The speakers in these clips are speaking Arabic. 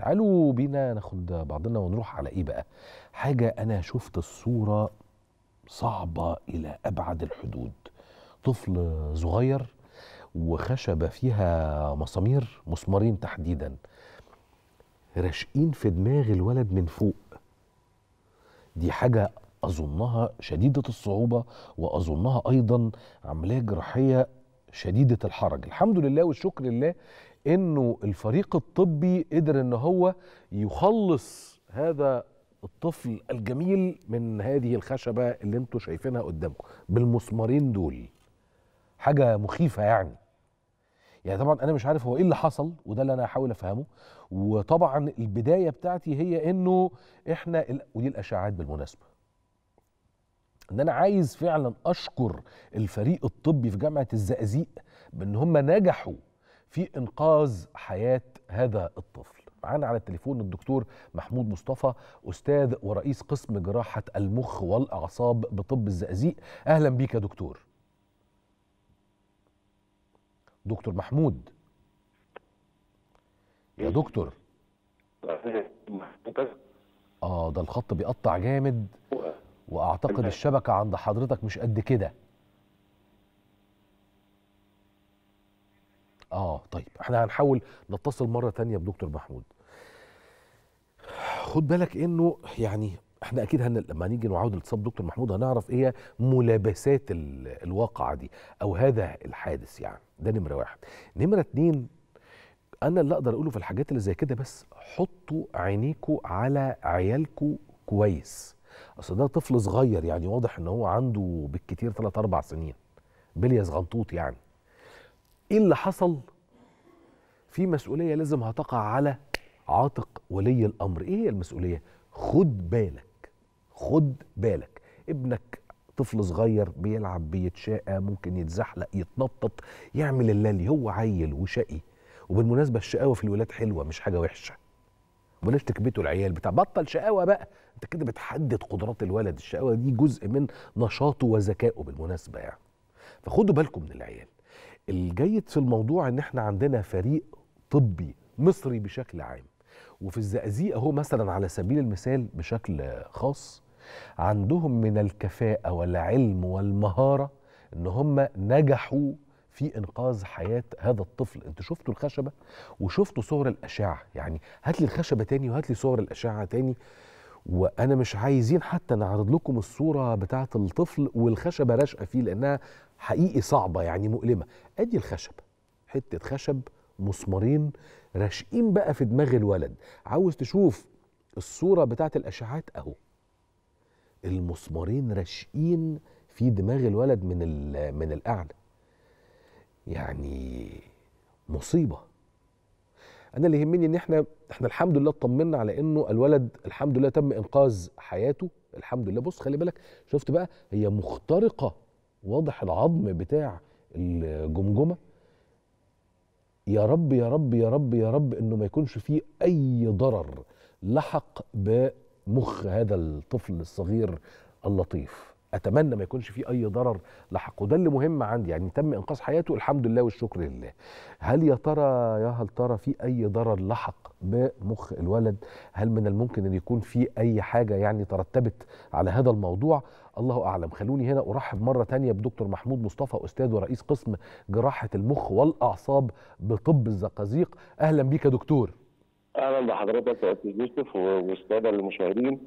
تعالوا بينا ناخد بعضنا ونروح على ايه بقى حاجه انا شفت الصوره صعبه الى ابعد الحدود طفل صغير وخشبه فيها مسامير مسمارين تحديدا راشقين في دماغ الولد من فوق دي حاجه اظنها شديده الصعوبه واظنها ايضا عمليه جراحيه شديده الحرج الحمد لله والشكر لله انه الفريق الطبي قدر ان هو يخلص هذا الطفل الجميل من هذه الخشبه اللي انتم شايفينها قدامكم بالمسمارين دول حاجه مخيفه يعني يعني طبعا انا مش عارف هو ايه اللي حصل وده اللي انا هحاول افهمه وطبعا البدايه بتاعتي هي انه احنا ودي الاشاعات بالمناسبه ان انا عايز فعلا اشكر الفريق الطبي في جامعه الزقازيق بان هم نجحوا في انقاذ حياه هذا الطفل معانا على التليفون الدكتور محمود مصطفى استاذ ورئيس قسم جراحه المخ والاعصاب بطب الزقازيق اهلا بيك يا دكتور دكتور محمود يا إيه؟ دكتور اه ده الخط بيقطع جامد واعتقد الشبكه عند حضرتك مش قد كده اه طيب احنا هنحاول نتصل مره تانية بدكتور محمود خد بالك انه يعني احنا اكيد هن... لما نيجي نعاود الاتصال بدكتور محمود هنعرف ايه ملابسات ال... الواقعه دي او هذا الحادث يعني ده نمره واحد نمره اتنين انا اللي اقدر اقوله في الحاجات اللي زي كده بس حطوا عينيكوا على عيالكوا كويس اصل ده طفل صغير يعني واضح ان هو عنده بالكتير 3 4 سنين بلية صغنطوط يعني ايه اللي حصل في مسؤوليه لازم هتقع على عاتق ولي الامر ايه هي المسؤوليه خد بالك خد بالك ابنك طفل صغير بيلعب بيتشاقى ممكن يتزحلق يتنطط يعمل اللي هو عيل وشقي وبالمناسبه الشقاوه في الولاد حلوه مش حاجه وحشه بلاش تكبتوا العيال بتاع بطل شقاوه بقى انت كده بتحدد قدرات الولد الشقاوه دي جزء من نشاطه وذكائه بالمناسبه يعني فخدوا بالكم من العيال الجيد في الموضوع ان احنا عندنا فريق طبي مصري بشكل عام وفي الزقازيق اهو مثلا على سبيل المثال بشكل خاص عندهم من الكفاءه والعلم والمهاره ان هم نجحوا في انقاذ حياه هذا الطفل انتوا شفتوا الخشبه وشفتوا صور الاشعه يعني هات لي الخشبه تاني وهات لي صور الاشعه تاني وانا مش عايزين حتى نعرض لكم الصوره بتاعه الطفل والخشبه راشقه فيه لانها حقيقي صعبه يعني مؤلمه ادي الخشب حته خشب مسمارين راشقين بقى في دماغ الولد عاوز تشوف الصوره بتاعت الاشعاعات اهو المسمارين راشقين في دماغ الولد من من الاعلى يعني مصيبه انا اللي يهمني ان احنا احنا الحمد لله اطمنا على انه الولد الحمد لله تم انقاذ حياته الحمد لله بص خلي بالك شفت بقى هي مخترقه واضح العظم بتاع الجمجمه يا رب يا رب يا رب يا رب انه ما يكونش فيه اي ضرر لحق بمخ هذا الطفل الصغير اللطيف اتمنى ما يكونش في اي ضرر لحقه ده اللي مهم عندي يعني تم انقاذ حياته الحمد لله والشكر لله هل يا ترى يا هل ترى في اي ضرر لحق بمخ الولد هل من الممكن ان يكون في اي حاجه يعني ترتبت على هذا الموضوع الله اعلم خلوني هنا ارحب مره تانية بدكتور محمود مصطفى استاذ ورئيس قسم جراحه المخ والاعصاب بطب الزقازيق اهلا بيك يا دكتور اهلا بحضرتك يا استاذ يوسف والساده المشاهدين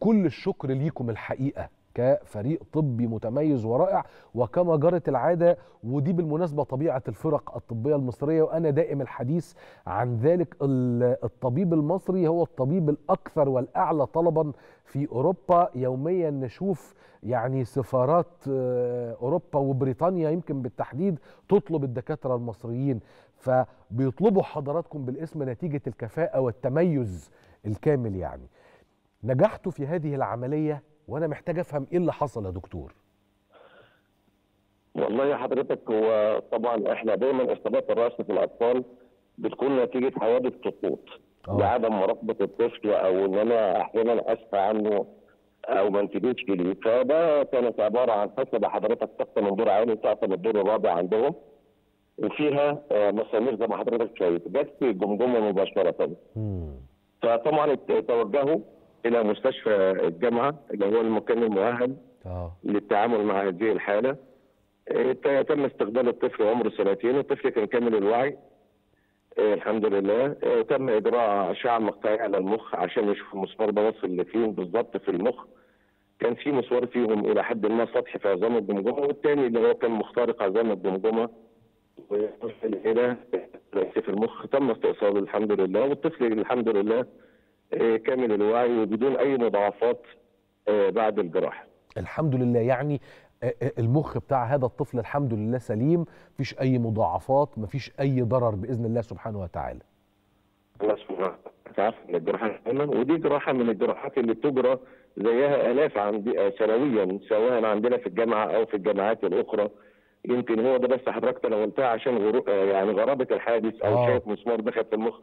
كل الشكر ليكم الحقيقه كفريق طبي متميز ورائع وكما جرت العاده ودي بالمناسبه طبيعه الفرق الطبيه المصريه وانا دائم الحديث عن ذلك الطبيب المصري هو الطبيب الاكثر والاعلى طلبا في اوروبا يوميا نشوف يعني سفارات آه، اوروبا وبريطانيا يمكن بالتحديد تطلب الدكاتره المصريين فبيطلبوا حضراتكم بالاسم نتيجه الكفاءه والتميز الكامل يعني نجحتوا في هذه العمليه وانا محتاج افهم ايه اللي حصل يا دكتور والله يا حضرتك هو طبعا احنا دايما اصابات الراس في الاطفال بتكون نتيجه حوادث سقوط آه. لعدم مراقبه الطفل او ان انا احيانا اسفى عنه او ما انتبهتش ليه فده كانت عباره عن حسب حضرتك طاقه من دور عالي وطاقه من الدور الرابع عندهم وفيها آه، مسامير زي ما حضرتك شايف جت في الجمجمه مباشره فطبعا توجهوا الى مستشفى الجامعه اللي هو المكان المؤهل آه. للتعامل مع هذه الحاله إيه، تم استقبال الطفل عمره سنتين الطفل كان كامل الوعي إيه، الحمد لله إيه، تم اجراء اشعه مقطعيه على المخ عشان يشوف المسمار ده وصل لفين بالظبط في المخ كان في مسمار فيهم الى حد ما سطحي في عظام الجمجمه والثاني اللي هو كان مخترق عظام الجمجمه ويصل الى في المخ تم استئصاله الحمد لله والطفل الحمد لله آه، كامل الوعي وبدون اي مضاعفات آه، بعد الجراحه الحمد لله يعني آه، المخ بتاع هذا الطفل الحمد لله سليم مفيش اي مضاعفات مفيش اي ضرر باذن الله سبحانه وتعالى الله سبحانه وتعالى ان الجراحه تمام ودي جراحه من الجراحات اللي بتجرى زيها الاف عندي سنويا سواء عندنا في الجامعه او في الجامعات الاخرى يمكن هو ده بس حضرتك لو قلتها عشان غرو... يعني غرابه الحادث او آه. شايف مسمار دخل في المخ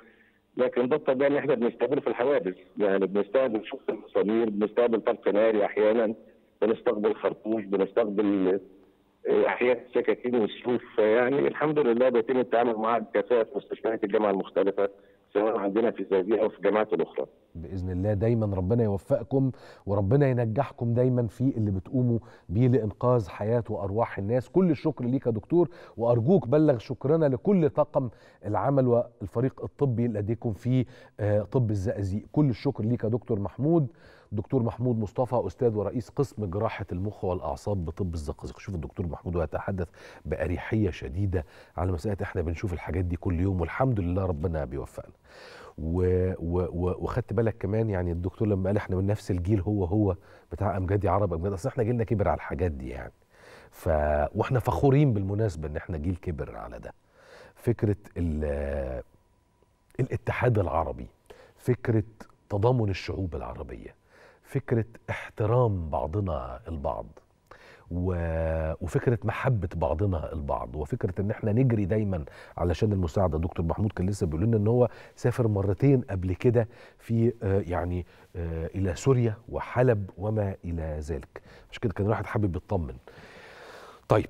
لكن بالطبع الطبيعي احنا بنستقبل في الحوادث يعني بنستقبل شوف المسامير بنستقبل طلق ناري احيانا بنستقبل خرطوش بنستقبل آه، احيانا سكاكين وسيوف يعني الحمد لله بيتم التعامل معها بكفاءه مستشفيات الجامعه المختلفه سواء عندنا في الزاوية او في الجامعات الاخرى. باذن الله دايما ربنا يوفقكم وربنا ينجحكم دايما في اللي بتقوموا بيه لانقاذ حياه وارواح الناس، كل الشكر ليك يا دكتور وارجوك بلغ شكرنا لكل طاقم العمل والفريق الطبي اللي لديكم في آه، طب الزقازيق، كل الشكر ليك يا دكتور محمود الدكتور محمود مصطفى استاذ ورئيس قسم جراحه المخ والاعصاب بطب الزقازيق شوف الدكتور محمود ويتحدث باريحيه شديده على مساله احنا بنشوف الحاجات دي كل يوم والحمد لله ربنا بيوفقنا و... و... وخدت بالك كمان يعني الدكتور لما قال احنا من نفس الجيل هو هو بتاع امجادي عرب امجاد اصل احنا جيلنا كبر على الحاجات دي يعني ف واحنا فخورين بالمناسبه ان احنا جيل كبر على ده فكره ال... الاتحاد العربي فكره تضامن الشعوب العربيه فكره احترام بعضنا البعض و... وفكره محبه بعضنا البعض وفكره ان احنا نجري دايما علشان المساعده دكتور محمود كان لسه بيقول لنا ان هو سافر مرتين قبل كده في آه، يعني آه، الى سوريا وحلب وما الى ذلك عشان كده كان الواحد حابب يطمن طيب